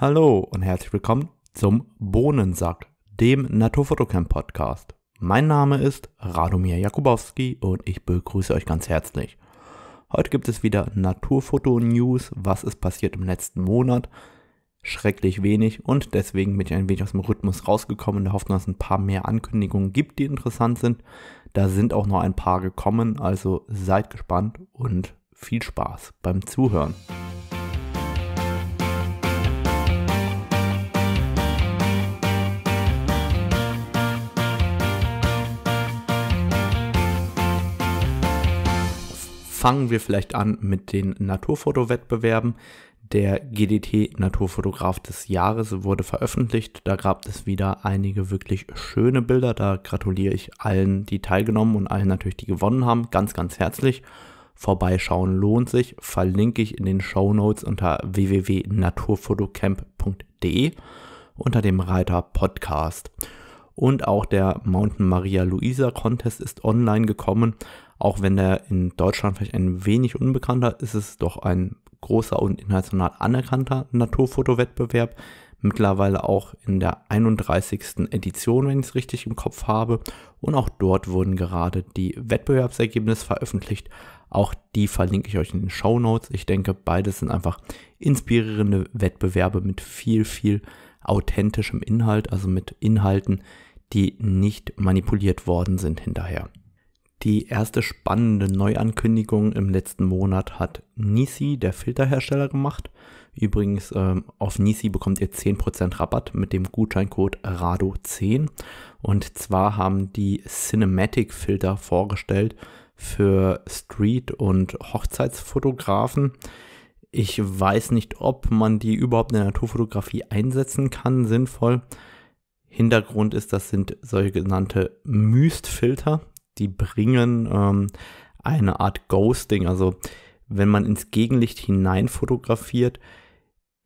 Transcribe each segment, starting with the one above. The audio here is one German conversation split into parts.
Hallo und herzlich willkommen zum Bohnensack, dem Naturfotocamp Podcast. Mein Name ist Radomir Jakubowski und ich begrüße euch ganz herzlich. Heute gibt es wieder Naturfoto-News, was ist passiert im letzten Monat. Schrecklich wenig und deswegen bin ich ein wenig aus dem Rhythmus rausgekommen, in der Hoffnung, dass es ein paar mehr Ankündigungen gibt, die interessant sind. Da sind auch noch ein paar gekommen, also seid gespannt und viel Spaß beim Zuhören. fangen wir vielleicht an mit den Naturfotowettbewerben. Der GDT Naturfotograf des Jahres wurde veröffentlicht. Da gab es wieder einige wirklich schöne Bilder. Da gratuliere ich allen, die teilgenommen und allen natürlich, die gewonnen haben, ganz, ganz herzlich. Vorbeischauen lohnt sich. Verlinke ich in den Show Notes unter www.naturfotocamp.de unter dem Reiter Podcast. Und auch der Mountain Maria Luisa Contest ist online gekommen. Auch wenn er in Deutschland vielleicht ein wenig unbekannter ist, ist es doch ein großer und international anerkannter Naturfotowettbewerb. Mittlerweile auch in der 31. Edition, wenn ich es richtig im Kopf habe. Und auch dort wurden gerade die Wettbewerbsergebnisse veröffentlicht. Auch die verlinke ich euch in den Show Notes. Ich denke, beides sind einfach inspirierende Wettbewerbe mit viel, viel authentischem Inhalt, also mit Inhalten, die nicht manipuliert worden sind hinterher. Die erste spannende Neuankündigung im letzten Monat hat Nisi, der Filterhersteller, gemacht. Übrigens, ähm, auf Nisi bekommt ihr 10% Rabatt mit dem Gutscheincode RADO10. Und zwar haben die Cinematic Filter vorgestellt für Street- und Hochzeitsfotografen. Ich weiß nicht, ob man die überhaupt in der Naturfotografie einsetzen kann, sinnvoll. Hintergrund ist, das sind sogenannte Myst-Filter die bringen ähm, eine Art Ghosting. Also wenn man ins Gegenlicht hinein fotografiert,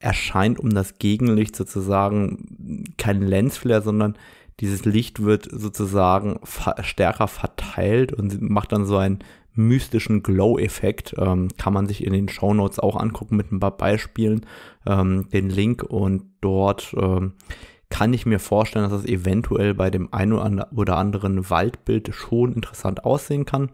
erscheint um das Gegenlicht sozusagen kein Lensflare, sondern dieses Licht wird sozusagen stärker verteilt und macht dann so einen mystischen Glow-Effekt. Ähm, kann man sich in den Show Notes auch angucken mit ein paar Beispielen, ähm, den Link und dort ähm, kann ich mir vorstellen, dass es eventuell bei dem einen oder anderen Waldbild schon interessant aussehen kann.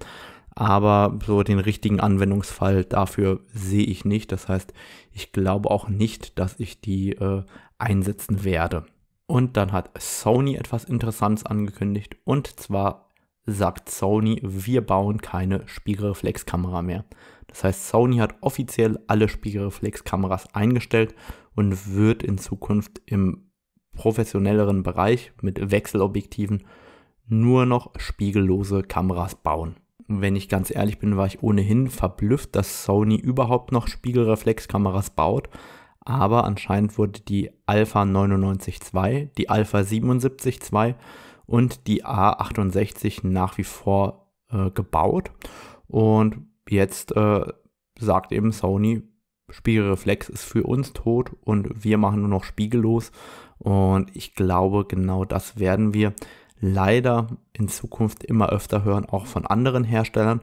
Aber so den richtigen Anwendungsfall dafür sehe ich nicht. Das heißt, ich glaube auch nicht, dass ich die äh, einsetzen werde. Und dann hat Sony etwas Interessantes angekündigt. Und zwar sagt Sony, wir bauen keine Spiegelreflexkamera mehr. Das heißt, Sony hat offiziell alle Spiegelreflexkameras eingestellt und wird in Zukunft im professionelleren Bereich mit Wechselobjektiven nur noch spiegellose Kameras bauen. Wenn ich ganz ehrlich bin, war ich ohnehin verblüfft, dass Sony überhaupt noch Spiegelreflexkameras baut. Aber anscheinend wurde die Alpha 99 II, die Alpha 77 II und die A68 nach wie vor äh, gebaut. Und jetzt äh, sagt eben Sony, Spiegelreflex ist für uns tot und wir machen nur noch spiegellos, und ich glaube, genau das werden wir leider in Zukunft immer öfter hören, auch von anderen Herstellern.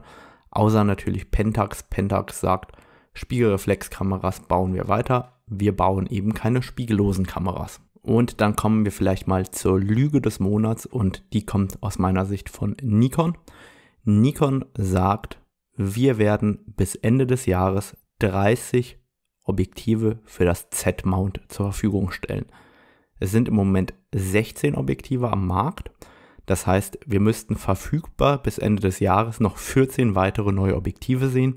Außer natürlich Pentax. Pentax sagt, Spiegelreflexkameras bauen wir weiter. Wir bauen eben keine spiegellosen Kameras. Und dann kommen wir vielleicht mal zur Lüge des Monats und die kommt aus meiner Sicht von Nikon. Nikon sagt, wir werden bis Ende des Jahres 30 Objektive für das Z-Mount zur Verfügung stellen. Es sind im Moment 16 Objektive am Markt. Das heißt, wir müssten verfügbar bis Ende des Jahres noch 14 weitere neue Objektive sehen.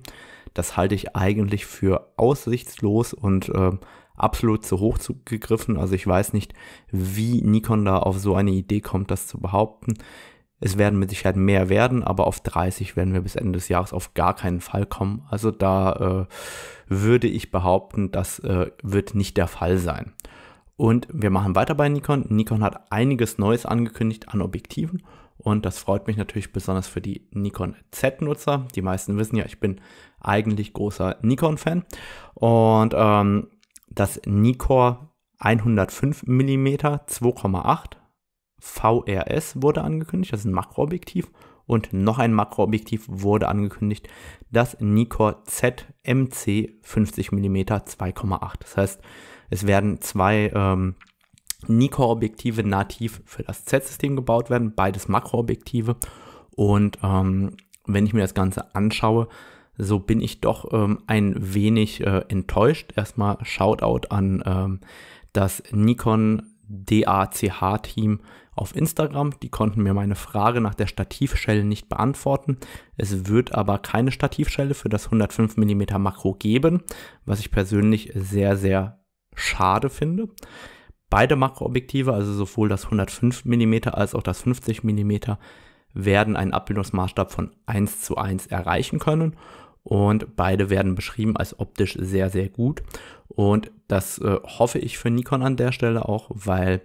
Das halte ich eigentlich für aussichtslos und äh, absolut zu hoch gegriffen. Also ich weiß nicht, wie Nikon da auf so eine Idee kommt, das zu behaupten. Es werden mit Sicherheit mehr werden, aber auf 30 werden wir bis Ende des Jahres auf gar keinen Fall kommen. Also da äh, würde ich behaupten, das äh, wird nicht der Fall sein. Und wir machen weiter bei Nikon. Nikon hat einiges Neues angekündigt an Objektiven und das freut mich natürlich besonders für die Nikon Z-Nutzer. Die meisten wissen ja, ich bin eigentlich großer Nikon-Fan und ähm, das Nikon 105 mm 2,8 VRS wurde angekündigt, das ist ein Makroobjektiv und noch ein Makroobjektiv wurde angekündigt, das Nikon ZMC 50 mm 2,8. Das heißt, es werden zwei ähm, Nikkor-Objektive nativ für das Z-System gebaut werden, beides Makroobjektive. Und ähm, wenn ich mir das Ganze anschaue, so bin ich doch ähm, ein wenig äh, enttäuscht. Erstmal Shoutout an ähm, das Nikon DACH-Team auf Instagram. Die konnten mir meine Frage nach der Stativschelle nicht beantworten. Es wird aber keine Stativschelle für das 105 mm Makro geben, was ich persönlich sehr, sehr schade finde. Beide Makroobjektive, also sowohl das 105 mm als auch das 50 mm, werden einen Abbildungsmaßstab von 1 zu 1 erreichen können und beide werden beschrieben als optisch sehr, sehr gut. Und das äh, hoffe ich für Nikon an der Stelle auch, weil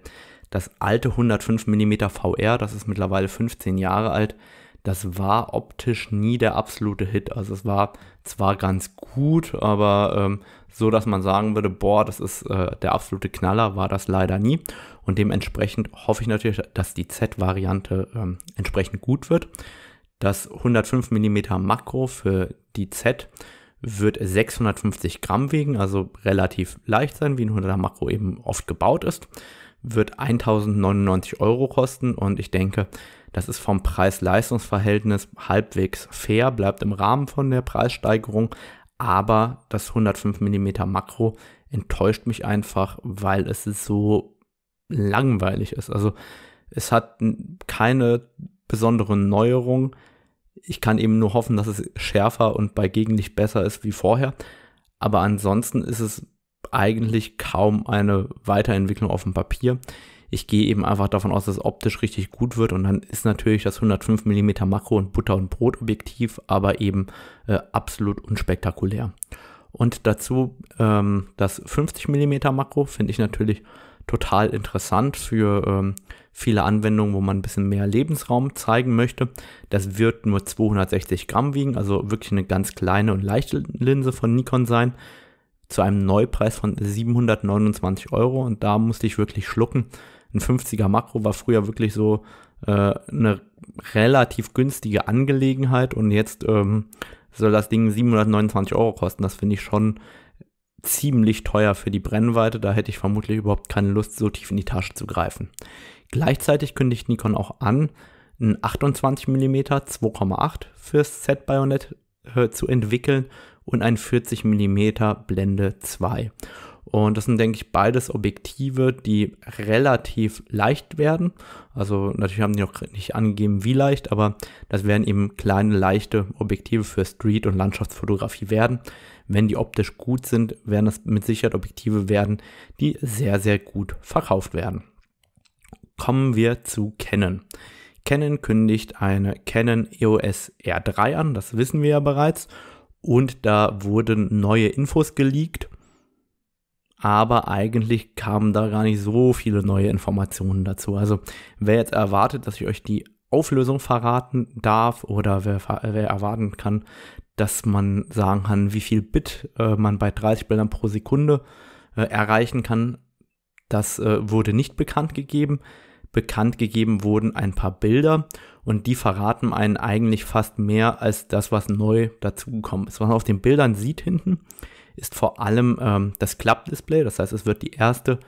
das alte 105 mm VR, das ist mittlerweile 15 Jahre alt, das war optisch nie der absolute Hit. Also es war zwar ganz gut, aber ähm, so, dass man sagen würde, boah, das ist äh, der absolute Knaller, war das leider nie. Und dementsprechend hoffe ich natürlich, dass die Z-Variante ähm, entsprechend gut wird. Das 105 mm Makro für die Z wird 650 Gramm wiegen, also relativ leicht sein, wie ein 100er Makro eben oft gebaut ist. Wird 1099 Euro kosten und ich denke, das ist vom Preis-Leistungs-Verhältnis halbwegs fair, bleibt im Rahmen von der Preissteigerung, aber das 105 mm Makro enttäuscht mich einfach, weil es so langweilig ist. Also es hat keine besonderen Neuerungen. Ich kann eben nur hoffen, dass es schärfer und bei Gegenlicht besser ist wie vorher. Aber ansonsten ist es eigentlich kaum eine Weiterentwicklung auf dem Papier ich gehe eben einfach davon aus, dass es optisch richtig gut wird und dann ist natürlich das 105 mm Makro und Butter- und Brotobjektiv, aber eben äh, absolut unspektakulär. Und dazu ähm, das 50 mm Makro finde ich natürlich total interessant für ähm, viele Anwendungen, wo man ein bisschen mehr Lebensraum zeigen möchte. Das wird nur 260 Gramm wiegen, also wirklich eine ganz kleine und leichte Linse von Nikon sein, zu einem Neupreis von 729 Euro. Und da musste ich wirklich schlucken, ein 50er Makro war früher wirklich so äh, eine relativ günstige Angelegenheit und jetzt ähm, soll das Ding 729 Euro kosten. Das finde ich schon ziemlich teuer für die Brennweite. Da hätte ich vermutlich überhaupt keine Lust, so tief in die Tasche zu greifen. Gleichzeitig kündigt Nikon auch an, ein 28 mm 2,8 fürs Z-Bajonett äh, zu entwickeln und ein 40 mm Blende 2. Und das sind, denke ich, beides Objektive, die relativ leicht werden. Also natürlich haben die noch nicht angegeben, wie leicht, aber das werden eben kleine, leichte Objektive für Street- und Landschaftsfotografie werden. Wenn die optisch gut sind, werden das mit Sicherheit Objektive werden, die sehr, sehr gut verkauft werden. Kommen wir zu Canon. Canon kündigt eine Canon EOS R3 an, das wissen wir ja bereits. Und da wurden neue Infos geleakt aber eigentlich kamen da gar nicht so viele neue Informationen dazu. Also wer jetzt erwartet, dass ich euch die Auflösung verraten darf oder wer, wer erwarten kann, dass man sagen kann, wie viel Bit äh, man bei 30 Bildern pro Sekunde äh, erreichen kann, das äh, wurde nicht bekannt gegeben. Bekannt gegeben wurden ein paar Bilder und die verraten einen eigentlich fast mehr als das, was neu dazugekommen ist. Was man auf den Bildern sieht hinten, ist vor allem ähm, das Klappdisplay. Das heißt, es wird die erste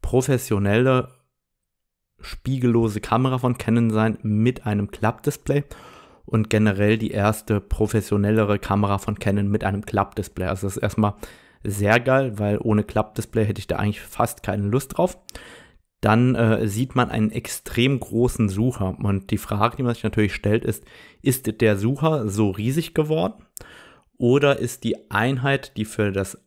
professionelle spiegellose Kamera von Canon sein mit einem Klappdisplay und generell die erste professionellere Kamera von Canon mit einem Klappdisplay. Also das ist erstmal sehr geil, weil ohne Klappdisplay hätte ich da eigentlich fast keine Lust drauf. Dann äh, sieht man einen extrem großen Sucher und die Frage, die man sich natürlich stellt, ist, ist der Sucher so riesig geworden? Oder ist die Einheit, die für das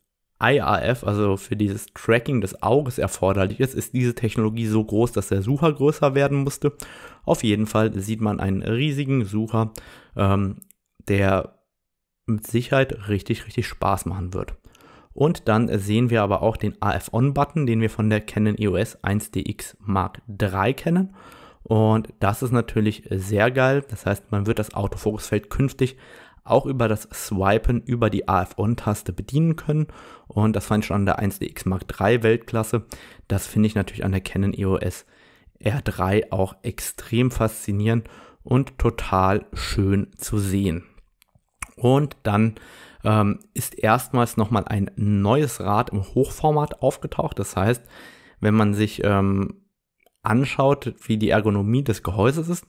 IAF, also für dieses Tracking des Auges erforderlich ist, ist diese Technologie so groß, dass der Sucher größer werden musste. Auf jeden Fall sieht man einen riesigen Sucher, ähm, der mit Sicherheit richtig, richtig Spaß machen wird. Und dann sehen wir aber auch den AF-On-Button, den wir von der Canon EOS 1DX Mark III kennen. Und das ist natürlich sehr geil. Das heißt, man wird das Autofokusfeld künftig auch über das Swipen über die AF-On-Taste bedienen können. Und das fand ich schon an der 1DX e Mark III Weltklasse. Das finde ich natürlich an der Canon EOS R3 auch extrem faszinierend und total schön zu sehen. Und dann ähm, ist erstmals nochmal ein neues Rad im Hochformat aufgetaucht. Das heißt, wenn man sich ähm, anschaut, wie die Ergonomie des Gehäuses ist,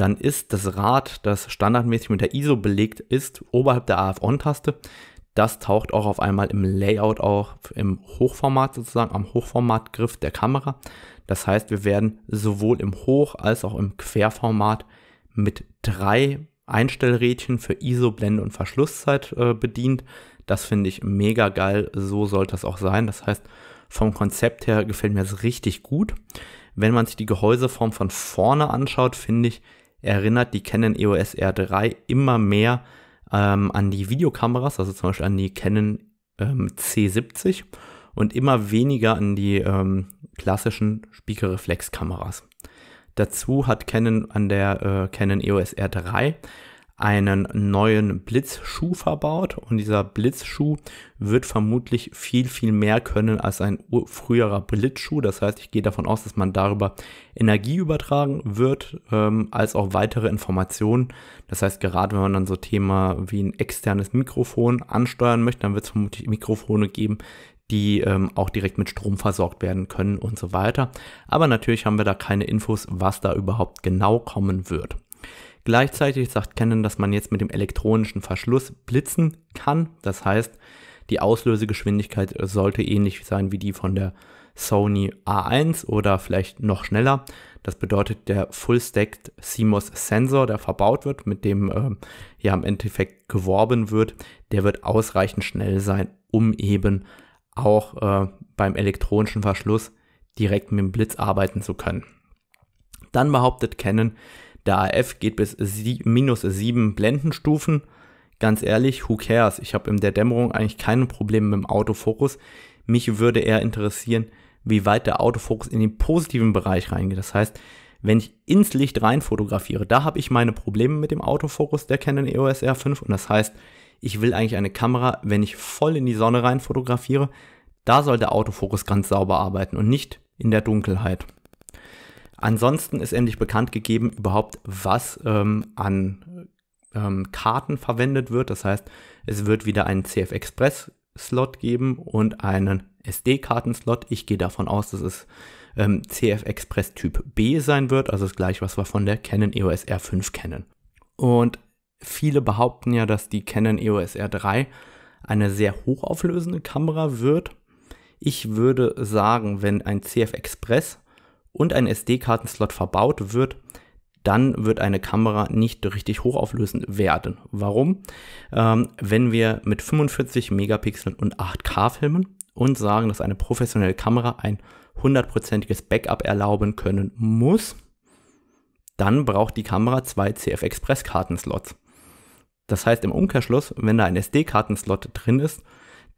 dann ist das Rad, das standardmäßig mit der ISO belegt ist, oberhalb der AF-On-Taste, das taucht auch auf einmal im Layout auch im Hochformat sozusagen, am Hochformatgriff der Kamera. Das heißt, wir werden sowohl im Hoch- als auch im Querformat mit drei Einstellrädchen für ISO, Blende und Verschlusszeit äh, bedient. Das finde ich mega geil. So sollte das auch sein. Das heißt, vom Konzept her gefällt mir das richtig gut. Wenn man sich die Gehäuseform von vorne anschaut, finde ich, erinnert die Canon EOS R3 immer mehr ähm, an die Videokameras, also zum Beispiel an die Canon ähm, C70 und immer weniger an die ähm, klassischen Spiegelreflexkameras. Dazu hat Canon an der äh, Canon EOS R3 einen neuen Blitzschuh verbaut und dieser Blitzschuh wird vermutlich viel, viel mehr können als ein früherer Blitzschuh. Das heißt, ich gehe davon aus, dass man darüber Energie übertragen wird, ähm, als auch weitere Informationen. Das heißt, gerade wenn man dann so Thema wie ein externes Mikrofon ansteuern möchte, dann wird es vermutlich Mikrofone geben, die ähm, auch direkt mit Strom versorgt werden können und so weiter. Aber natürlich haben wir da keine Infos, was da überhaupt genau kommen wird. Gleichzeitig sagt Canon, dass man jetzt mit dem elektronischen Verschluss blitzen kann. Das heißt, die Auslösegeschwindigkeit sollte ähnlich sein wie die von der Sony A1 oder vielleicht noch schneller. Das bedeutet, der Full-Stacked CMOS-Sensor, der verbaut wird, mit dem ähm, ja im Endeffekt geworben wird, der wird ausreichend schnell sein, um eben auch äh, beim elektronischen Verschluss direkt mit dem Blitz arbeiten zu können. Dann behauptet Canon, der AF geht bis sie minus 7 Blendenstufen. Ganz ehrlich, who cares? Ich habe in der Dämmerung eigentlich keine Probleme mit dem Autofokus. Mich würde eher interessieren, wie weit der Autofokus in den positiven Bereich reingeht. Das heißt, wenn ich ins Licht rein fotografiere, da habe ich meine Probleme mit dem Autofokus der Canon EOS R5 und das heißt, ich will eigentlich eine Kamera, wenn ich voll in die Sonne rein fotografiere, da soll der Autofokus ganz sauber arbeiten und nicht in der Dunkelheit. Ansonsten ist endlich bekannt gegeben, überhaupt was ähm, an ähm, Karten verwendet wird. Das heißt, es wird wieder einen CF Express Slot geben und einen SD-Karten-Slot. Ich gehe davon aus, dass es ähm, CF Express Typ B sein wird, also das gleiche, was wir von der Canon EOS R5 kennen. Und viele behaupten ja, dass die Canon EOS R3 eine sehr hochauflösende Kamera wird. Ich würde sagen, wenn ein CF Express und ein SD-Kartenslot verbaut wird, dann wird eine Kamera nicht richtig hochauflösend werden. Warum? Ähm, wenn wir mit 45 Megapixeln und 8K filmen und sagen, dass eine professionelle Kamera ein hundertprozentiges Backup erlauben können muss, dann braucht die Kamera zwei CF-Express-Kartenslots. Das heißt im Umkehrschluss, wenn da ein SD-Kartenslot drin ist,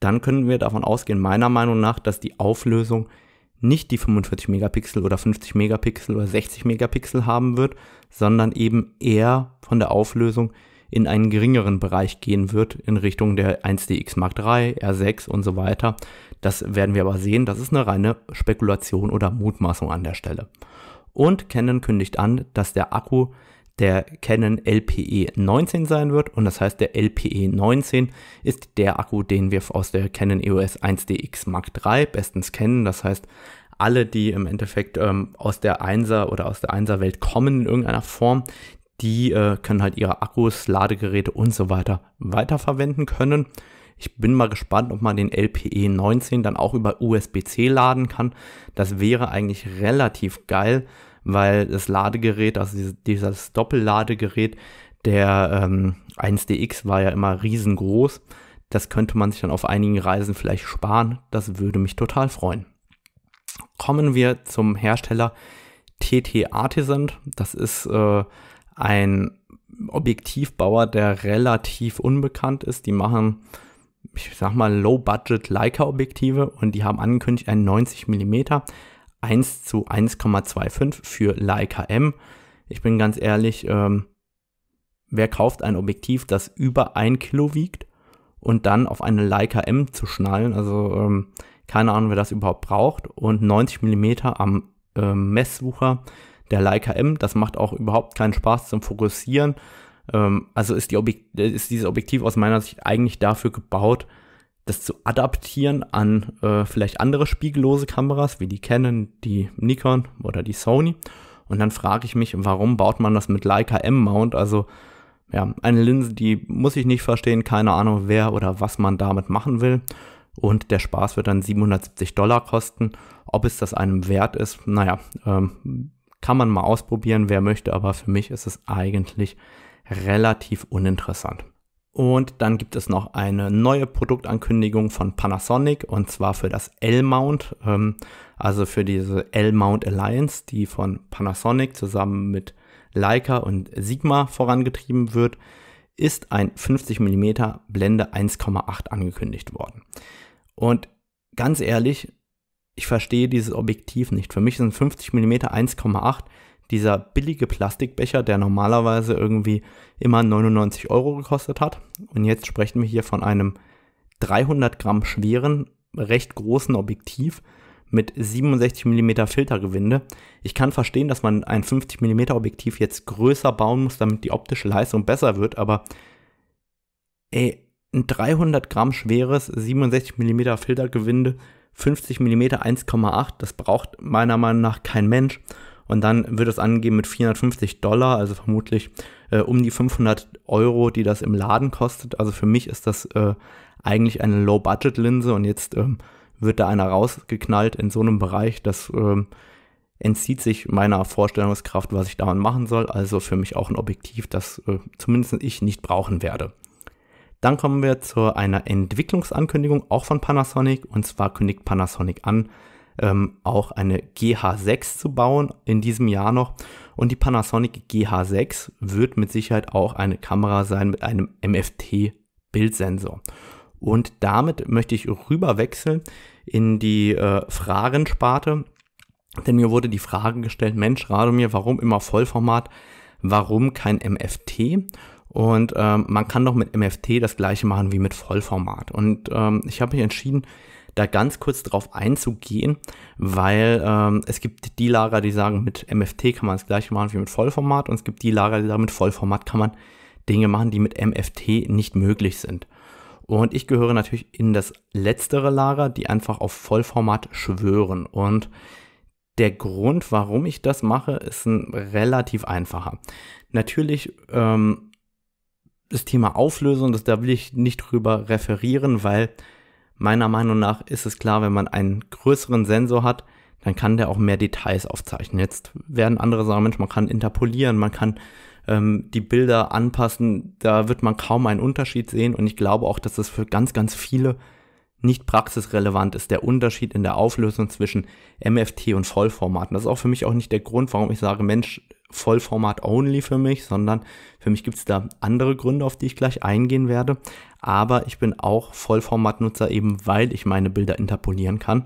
dann können wir davon ausgehen, meiner Meinung nach, dass die Auflösung nicht die 45 Megapixel oder 50 Megapixel oder 60 Megapixel haben wird, sondern eben eher von der Auflösung in einen geringeren Bereich gehen wird in Richtung der 1DX Mark III, R6 und so weiter. Das werden wir aber sehen. Das ist eine reine Spekulation oder Mutmaßung an der Stelle. Und Canon kündigt an, dass der Akku der Canon LPE 19 sein wird. Und das heißt, der LPE 19 ist der Akku, den wir aus der Canon EOS 1DX Mark III bestens kennen. Das heißt, alle, die im Endeffekt ähm, aus der 1er oder aus der 1er Welt kommen in irgendeiner Form, die äh, können halt ihre Akkus, Ladegeräte und so weiter weiterverwenden können. Ich bin mal gespannt, ob man den LPE 19 dann auch über USB-C laden kann. Das wäre eigentlich relativ geil, weil das Ladegerät, also dieses Doppelladegerät der ähm, 1DX war ja immer riesengroß. Das könnte man sich dann auf einigen Reisen vielleicht sparen. Das würde mich total freuen. Kommen wir zum Hersteller TT Artisan. Das ist äh, ein Objektivbauer, der relativ unbekannt ist. Die machen, ich sag mal, Low-Budget Leica-Objektive und die haben angekündigt einen 90 mm. 1 zu 1,25 für Leica M. Ich bin ganz ehrlich, ähm, wer kauft ein Objektiv, das über 1 Kilo wiegt und dann auf eine Leica M zu schnallen? Also ähm, keine Ahnung, wer das überhaupt braucht. Und 90 mm am ähm, Messsucher der Leica M, das macht auch überhaupt keinen Spaß zum Fokussieren. Ähm, also ist, die Objek äh, ist dieses Objektiv aus meiner Sicht eigentlich dafür gebaut, das zu adaptieren an äh, vielleicht andere spiegellose Kameras wie die Canon, die Nikon oder die Sony. Und dann frage ich mich, warum baut man das mit Leica M-Mount? Also ja, eine Linse, die muss ich nicht verstehen, keine Ahnung wer oder was man damit machen will. Und der Spaß wird dann 770 Dollar kosten. Ob es das einem wert ist, naja, ähm, kann man mal ausprobieren, wer möchte, aber für mich ist es eigentlich relativ uninteressant. Und dann gibt es noch eine neue Produktankündigung von Panasonic und zwar für das L-Mount, ähm, also für diese L-Mount Alliance, die von Panasonic zusammen mit Leica und Sigma vorangetrieben wird, ist ein 50 mm Blende 1,8 angekündigt worden. Und ganz ehrlich, ich verstehe dieses Objektiv nicht. Für mich sind 50 mm 1,8 dieser billige Plastikbecher, der normalerweise irgendwie immer 99 Euro gekostet hat. Und jetzt sprechen wir hier von einem 300 Gramm schweren, recht großen Objektiv mit 67 mm Filtergewinde. Ich kann verstehen, dass man ein 50 mm Objektiv jetzt größer bauen muss, damit die optische Leistung besser wird, aber ey, ein 300 Gramm schweres 67 mm Filtergewinde, 50 mm 1,8, das braucht meiner Meinung nach kein Mensch. Und dann wird es angegeben mit 450 Dollar, also vermutlich äh, um die 500 Euro, die das im Laden kostet. Also für mich ist das äh, eigentlich eine Low-Budget-Linse und jetzt ähm, wird da einer rausgeknallt in so einem Bereich, das ähm, entzieht sich meiner Vorstellungskraft, was ich daran machen soll. Also für mich auch ein Objektiv, das äh, zumindest ich nicht brauchen werde. Dann kommen wir zu einer Entwicklungsankündigung, auch von Panasonic. Und zwar kündigt Panasonic an, ähm, auch eine GH6 zu bauen in diesem Jahr noch. Und die Panasonic GH6 wird mit Sicherheit auch eine Kamera sein mit einem MFT-Bildsensor. Und damit möchte ich rüber wechseln in die äh, Fragensparte. Denn mir wurde die Frage gestellt, Mensch, Radomir, warum immer Vollformat? Warum kein MFT? Und ähm, man kann doch mit MFT das gleiche machen wie mit Vollformat. Und ähm, ich habe mich entschieden, da ganz kurz drauf einzugehen, weil ähm, es gibt die Lager, die sagen, mit MFT kann man das gleiche machen wie mit Vollformat und es gibt die Lager, die sagen, mit Vollformat kann man Dinge machen, die mit MFT nicht möglich sind. Und ich gehöre natürlich in das letztere Lager, die einfach auf Vollformat schwören. Und der Grund, warum ich das mache, ist ein relativ einfacher. Natürlich ähm, das Thema Auflösung, das, da will ich nicht drüber referieren, weil Meiner Meinung nach ist es klar, wenn man einen größeren Sensor hat, dann kann der auch mehr Details aufzeichnen. Jetzt werden andere sagen, Mensch, man kann interpolieren, man kann ähm, die Bilder anpassen, da wird man kaum einen Unterschied sehen und ich glaube auch, dass das für ganz, ganz viele nicht praxisrelevant ist, der Unterschied in der Auflösung zwischen MFT und Vollformaten. Das ist auch für mich auch nicht der Grund, warum ich sage, Mensch, Vollformat only für mich, sondern für mich gibt es da andere Gründe, auf die ich gleich eingehen werde. Aber ich bin auch Vollformat-Nutzer, eben weil ich meine Bilder interpolieren kann.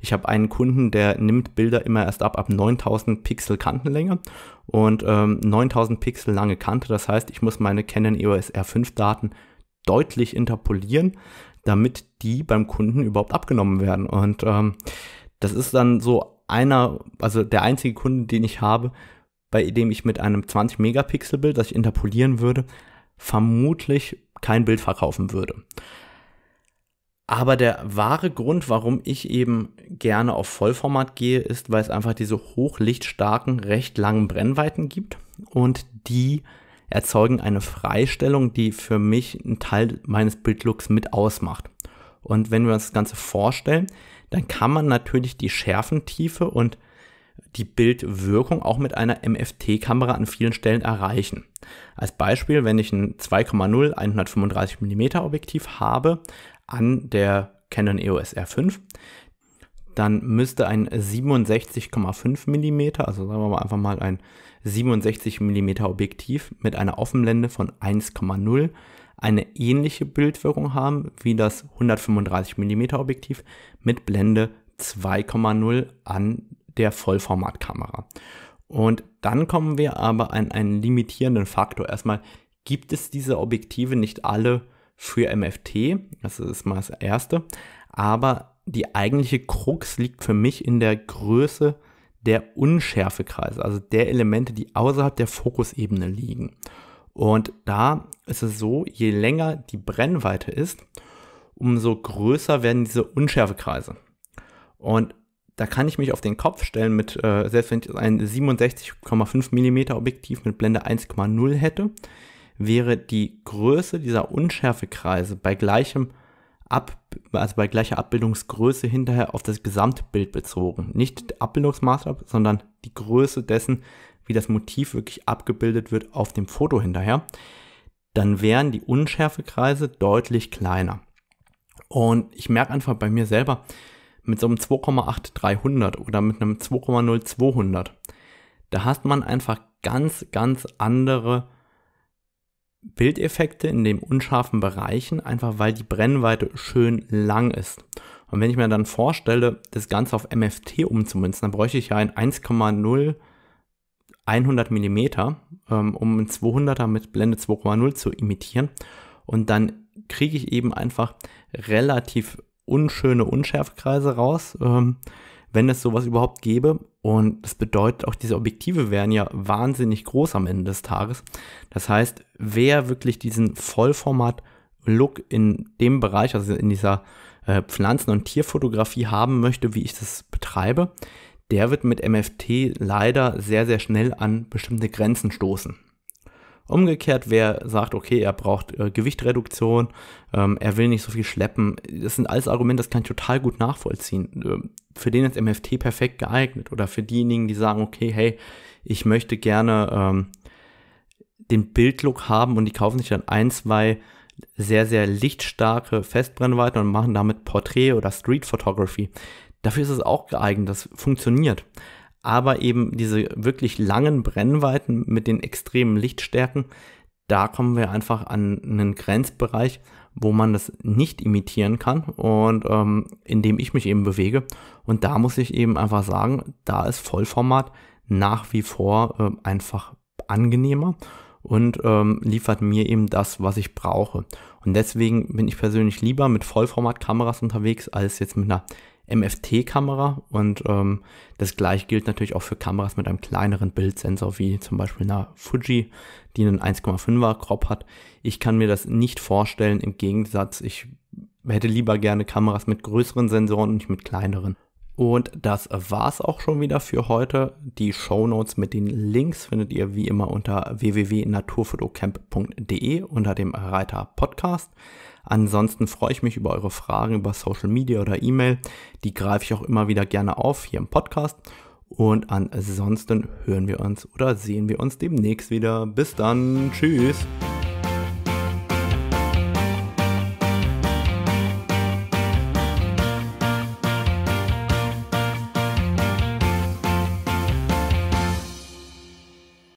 Ich habe einen Kunden, der nimmt Bilder immer erst ab ab 9000 Pixel Kantenlänge und ähm, 9000 Pixel lange Kante. Das heißt, ich muss meine Canon EOS R5 Daten deutlich interpolieren, damit die beim Kunden überhaupt abgenommen werden. Und ähm, das ist dann so einer, also der einzige Kunde, den ich habe, bei dem ich mit einem 20-Megapixel-Bild, das ich interpolieren würde, vermutlich kein Bild verkaufen würde. Aber der wahre Grund, warum ich eben gerne auf Vollformat gehe, ist, weil es einfach diese hochlichtstarken, recht langen Brennweiten gibt und die erzeugen eine Freistellung, die für mich einen Teil meines Bildlooks mit ausmacht. Und wenn wir uns das Ganze vorstellen, dann kann man natürlich die Schärfentiefe und die Bildwirkung auch mit einer MFT-Kamera an vielen Stellen erreichen. Als Beispiel, wenn ich ein 2,0 135 mm Objektiv habe an der Canon EOS R5, dann müsste ein 67,5 mm, also sagen wir mal einfach mal ein 67 mm Objektiv mit einer Offenblende von 1,0 eine ähnliche Bildwirkung haben wie das 135 mm Objektiv mit Blende 2,0 an der Vollformatkamera. Und dann kommen wir aber an einen limitierenden Faktor. Erstmal gibt es diese Objektive nicht alle für MFT, das ist mal das Erste, aber die eigentliche Krux liegt für mich in der Größe der Unschärfekreise, also der Elemente, die außerhalb der Fokusebene liegen. Und da ist es so, je länger die Brennweite ist, umso größer werden diese Unschärfekreise. Und da kann ich mich auf den Kopf stellen mit, äh, selbst wenn ich ein 67,5 mm Objektiv mit Blende 1,0 hätte, wäre die Größe dieser Unschärfekreise bei gleichem Ab, also bei gleicher Abbildungsgröße hinterher auf das Gesamtbild bezogen. Nicht Abbildungsmaßstab, sondern die Größe dessen, wie das Motiv wirklich abgebildet wird auf dem Foto hinterher. Dann wären die Unschärfekreise deutlich kleiner. Und ich merke einfach bei mir selber, mit so einem 2,8300 oder mit einem 2,0200, da hat man einfach ganz, ganz andere Bildeffekte in den unscharfen Bereichen, einfach weil die Brennweite schön lang ist. Und wenn ich mir dann vorstelle, das Ganze auf MFT umzumünzen, dann bräuchte ich ja ein 1,0 100 mm, um ein 200er mit Blende 2,0 zu imitieren. Und dann kriege ich eben einfach relativ unschöne Unschärfekreise raus, ähm, wenn es sowas überhaupt gäbe. Und das bedeutet auch, diese Objektive wären ja wahnsinnig groß am Ende des Tages. Das heißt, wer wirklich diesen Vollformat-Look in dem Bereich, also in dieser äh, Pflanzen- und Tierfotografie haben möchte, wie ich das betreibe, der wird mit MFT leider sehr, sehr schnell an bestimmte Grenzen stoßen. Umgekehrt, wer sagt, okay, er braucht äh, Gewichtreduktion, ähm, er will nicht so viel schleppen, das sind alles Argumente, das kann ich total gut nachvollziehen. Ähm, für den ist MFT perfekt geeignet oder für diejenigen, die sagen, okay, hey, ich möchte gerne ähm, den Bildlook haben und die kaufen sich dann ein, zwei sehr, sehr lichtstarke Festbrennweiten und machen damit Porträt oder Street Photography. Dafür ist es auch geeignet, das funktioniert aber eben diese wirklich langen Brennweiten mit den extremen Lichtstärken, da kommen wir einfach an einen Grenzbereich, wo man das nicht imitieren kann und ähm, in dem ich mich eben bewege. Und da muss ich eben einfach sagen, da ist Vollformat nach wie vor äh, einfach angenehmer und ähm, liefert mir eben das, was ich brauche. Und deswegen bin ich persönlich lieber mit Vollformatkameras unterwegs als jetzt mit einer MFT-Kamera und ähm, das gleiche gilt natürlich auch für Kameras mit einem kleineren Bildsensor, wie zum Beispiel einer Fuji, die einen 1,5er Crop hat. Ich kann mir das nicht vorstellen, im Gegensatz, ich hätte lieber gerne Kameras mit größeren Sensoren und nicht mit kleineren. Und das war's auch schon wieder für heute. Die Show Notes mit den Links findet ihr wie immer unter www.naturfotocamp.de unter dem Reiter Podcast. Ansonsten freue ich mich über eure Fragen über Social Media oder E-Mail. Die greife ich auch immer wieder gerne auf hier im Podcast. Und ansonsten hören wir uns oder sehen wir uns demnächst wieder. Bis dann. Tschüss.